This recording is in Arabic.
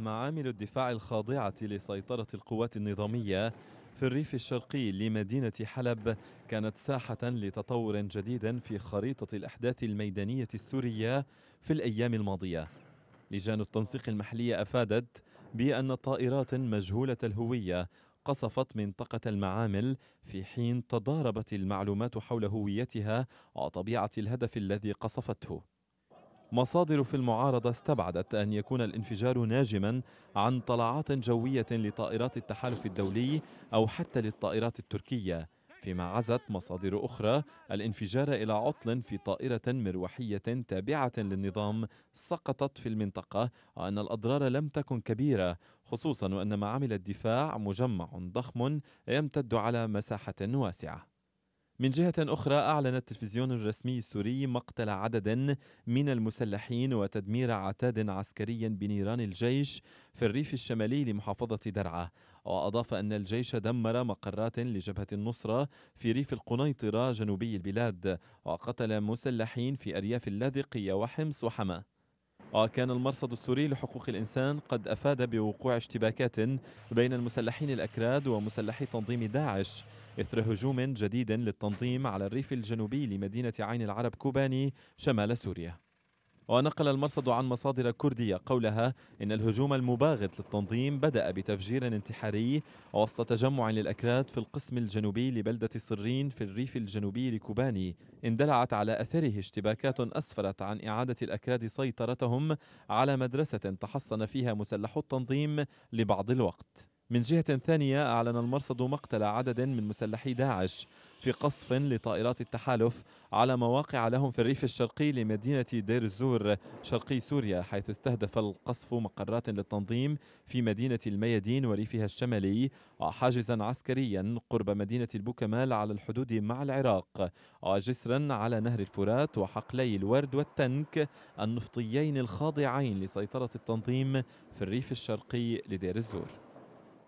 معامل الدفاع الخاضعة لسيطرة القوات النظامية في الريف الشرقي لمدينة حلب كانت ساحة لتطور جديد في خريطة الأحداث الميدانية السورية في الأيام الماضية لجان التنسيق المحلية أفادت بأن طائرات مجهولة الهوية قصفت منطقة المعامل في حين تضاربت المعلومات حول هويتها وطبيعة الهدف الذي قصفته مصادر في المعارضة استبعدت أن يكون الانفجار ناجما عن طلعات جوية لطائرات التحالف الدولي أو حتى للطائرات التركية فيما عزت مصادر أخرى الانفجار إلى عطل في طائرة مروحية تابعة للنظام سقطت في المنطقة وأن الأضرار لم تكن كبيرة خصوصا وأن معامل الدفاع مجمع ضخم يمتد على مساحة واسعة من جهة أخرى أعلن التلفزيون الرسمي السوري مقتل عدد من المسلحين وتدمير عتاد عسكري بنيران الجيش في الريف الشمالي لمحافظة درعا وأضاف أن الجيش دمر مقرات لجبهة النصرة في ريف القنيطرة جنوبي البلاد وقتل مسلحين في أرياف اللاذقية وحمص وحماه وكان آه، المرصد السوري لحقوق الإنسان قد أفاد بوقوع اشتباكات بين المسلحين الأكراد ومسلحي تنظيم داعش إثر هجوم جديد للتنظيم على الريف الجنوبي لمدينة عين العرب كوباني شمال سوريا ونقل المرصد عن مصادر كردية قولها إن الهجوم المباغت للتنظيم بدأ بتفجير انتحاري وسط تجمع للأكراد في القسم الجنوبي لبلدة صرين في الريف الجنوبي لكوباني اندلعت على أثره اشتباكات أسفرت عن إعادة الأكراد سيطرتهم على مدرسة تحصن فيها مسلحو التنظيم لبعض الوقت من جهة ثانية أعلن المرصد مقتل عدد من مسلحي داعش في قصف لطائرات التحالف على مواقع لهم في الريف الشرقي لمدينة دير الزور شرقي سوريا حيث استهدف القصف مقرات للتنظيم في مدينة الميادين وريفها الشمالي وحاجزا عسكريا قرب مدينة البوكمال على الحدود مع العراق وجسرا على نهر الفرات وحقلي الورد والتنك النفطيين الخاضعين لسيطرة التنظيم في الريف الشرقي لدير الزور